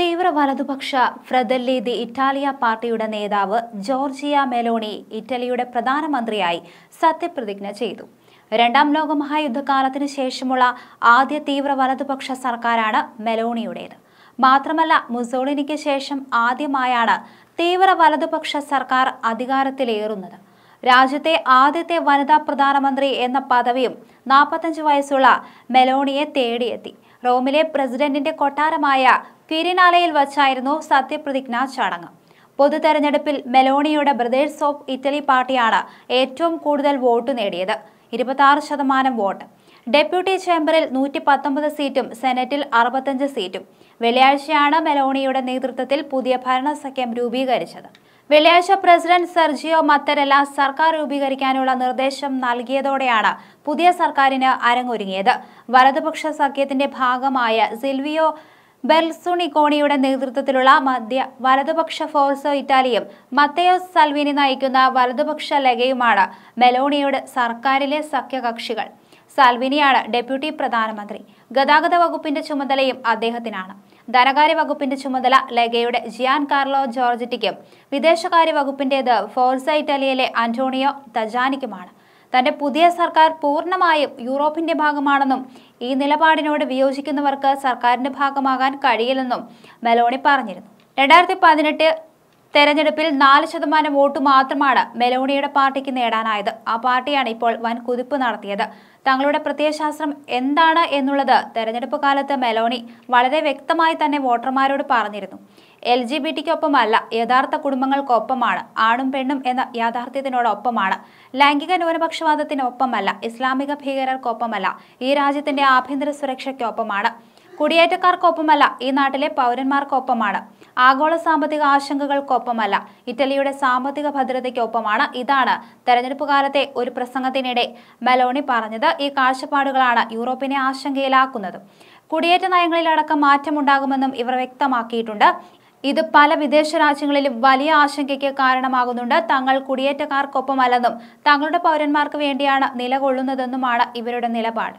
തീവ്ര വലതുപക്ഷ ഫ്രദല്ലി the Italia പാർട്ടിയുടെ നേതാവ് ജോർജിയ മെലോണി ഇറ്റലിയുടെ പ്രധാനമന്ത്രിയായി സത്യപ്രതിജ്ഞ ചെയ്തു രണ്ടാം ലോക മഹായുദ്ധകാലത്തിന് ശേഷമുള്ള ആദ്യ തീവ്ര വലതുപക്ഷ സർക്കാരാണ് മെലോണിയുടേത് മാത്രമല്ല മുസോളിനിക്ക് ശേഷം ആദ്യമായാണ് തീവ്ര വലതുപക്ഷ സർക്കാർ അധികാരത്തിലേറുന്നത് രാജ്യത്തെ ആദ്യത്തെ വനിതാ പ്രധാനമന്ത്രി എന്ന പദവിയും നാൽപ്പത്തഞ്ച് വയസ്സുള്ള മെലോണിയെ തേടിയെത്തി റോമിലെ പ്രസിഡന്റിന്റെ കൊട്ടാരമായ കിരിനാലയിൽ വച്ചായിരുന്നു സത്യപ്രതിജ്ഞാ ചടങ്ങ് പൊതു തെരഞ്ഞെടുപ്പിൽ മെലോണിയുടെ ബ്രദേഴ്സ് ഓഫ് ഇറ്റലി പാർട്ടിയാണ് ഏറ്റവും കൂടുതൽ വോട്ട് നേടിയത് ഇരുപത്തി ശതമാനം വോട്ട് ഡെപ്യൂട്ടി ചേംബറിൽ നൂറ്റി പത്തൊമ്പത് സീറ്റും സെനറ്റിൽ അറുപത്തഞ്ച് സീറ്റും വെള്ളിയാഴ്ചയാണ് മെലോണിയുടെ നേതൃത്വത്തിൽ പുതിയ ഭരണസഖ്യം രൂപീകരിച്ചത് വെള്ളിയാഴ്ച പ്രസിഡന്റ് സർജിയോ മത്തരല സർക്കാർ രൂപീകരിക്കാനുള്ള നിർദ്ദേശം നൽകിയതോടെയാണ് പുതിയ സർക്കാരിന് അരങ്ങൊരുങ്ങിയത് വലതുപക്ഷ സഖ്യത്തിന്റെ ഭാഗമായ സിൽവിയോ ബെൽസുണിക്കോണിയുടെ നേതൃത്വത്തിലുള്ള മധ്യ വലതുപക്ഷ ഫോഴ്സോ ഇറ്റാലിയും മത്തയോ സൽവിനി നയിക്കുന്ന വലതുപക്ഷ ലഗയുമാണ് മെലോണിയുടെ സർക്കാരിലെ സഖ്യകക്ഷികൾ സൽവിനിയാണ് ഡെപ്യൂട്ടി പ്രധാനമന്ത്രി ഗതാഗത വകുപ്പിന്റെ ചുമതലയും അദ്ദേഹത്തിനാണ് ധനകാര്യ വകുപ്പിന്റെ ചുമതല ലെഗയുടെ ജിയാൻ കാർലോ ജോർജിറ്റിക്കും വിദേശകാര്യ വകുപ്പിന്റേത് ഫോർസ ഇറ്റലിയിലെ ആന്റോണിയോ തജാനിക്കുമാണ് തന്റെ പുതിയ സർക്കാർ പൂർണ്ണമായും യൂറോപ്പിന്റെ ഭാഗമാണെന്നും ഈ നിലപാടിനോട് വിയോജിക്കുന്നവർക്ക് സർക്കാരിന്റെ ഭാഗമാകാൻ കഴിയില്ലെന്നും മെലോണി പറഞ്ഞിരുന്നു രണ്ടായിരത്തി പതിനെട്ട് തെരഞ്ഞെടുപ്പിൽ നാല് ശതമാനം വോട്ട് മാത്രമാണ് മെലോണിയുടെ പാർട്ടിക്ക് നേടാനായത് ആ പാർട്ടിയാണ് ഇപ്പോൾ വൻ കുതിപ്പ് നടത്തിയത് തങ്ങളുടെ പ്രത്യയശാസ്ത്രം എന്താണ് എന്നുള്ളത് തെരഞ്ഞെടുപ്പ് കാലത്ത് മെലോണി വളരെ വ്യക്തമായി തന്നെ വോട്ടർമാരോട് പറഞ്ഞിരുന്നു എൽ ജി ബി ടിക്കൊപ്പമല്ല യഥാർത്ഥ കുടുംബങ്ങൾക്കൊപ്പമാണ് ആണും പെണ്ണും എന്ന യാഥാർത്ഥ്യത്തിനോടൊപ്പമാണ് ലൈംഗിക ന്യൂനപക്ഷവാദത്തിനൊപ്പമല്ല ഇസ്ലാമിക ഭീകരർക്കൊപ്പമല്ല ഈ രാജ്യത്തിന്റെ ആഭ്യന്തര സുരക്ഷയ്ക്കൊപ്പമാണ് കുടിയേറ്റക്കാർക്കൊപ്പമല്ല ഈ നാട്ടിലെ പൗരന്മാർക്കൊപ്പമാണ് ആഗോള സാമ്പത്തിക ആശങ്കകൾക്കൊപ്പമല്ല ഇറ്റലിയുടെ സാമ്പത്തിക ഭദ്രതയ്ക്കൊപ്പമാണ് ഇതാണ് തെരഞ്ഞെടുപ്പ് കാലത്തെ ഒരു പ്രസംഗത്തിനിടെ മെലോണി പറഞ്ഞത് ഈ കാഴ്ചപ്പാടുകളാണ് യൂറോപ്പിനെ ആശങ്കയിലാക്കുന്നത് കുടിയേറ്റ നയങ്ങളിലടക്കം മാറ്റമുണ്ടാകുമെന്നും ഇവർ വ്യക്തമാക്കിയിട്ടുണ്ട് ഇത് പല വിദേശ രാജ്യങ്ങളിലും വലിയ ആശങ്കയ്ക്ക് കാരണമാകുന്നുണ്ട് തങ്ങൾ കുടിയേറ്റക്കാർക്കൊപ്പമല്ലെന്നും തങ്ങളുടെ പൗരന്മാർക്ക് വേണ്ടിയാണ് നിലകൊള്ളുന്നതെന്നുമാണ് ഇവരുടെ നിലപാട്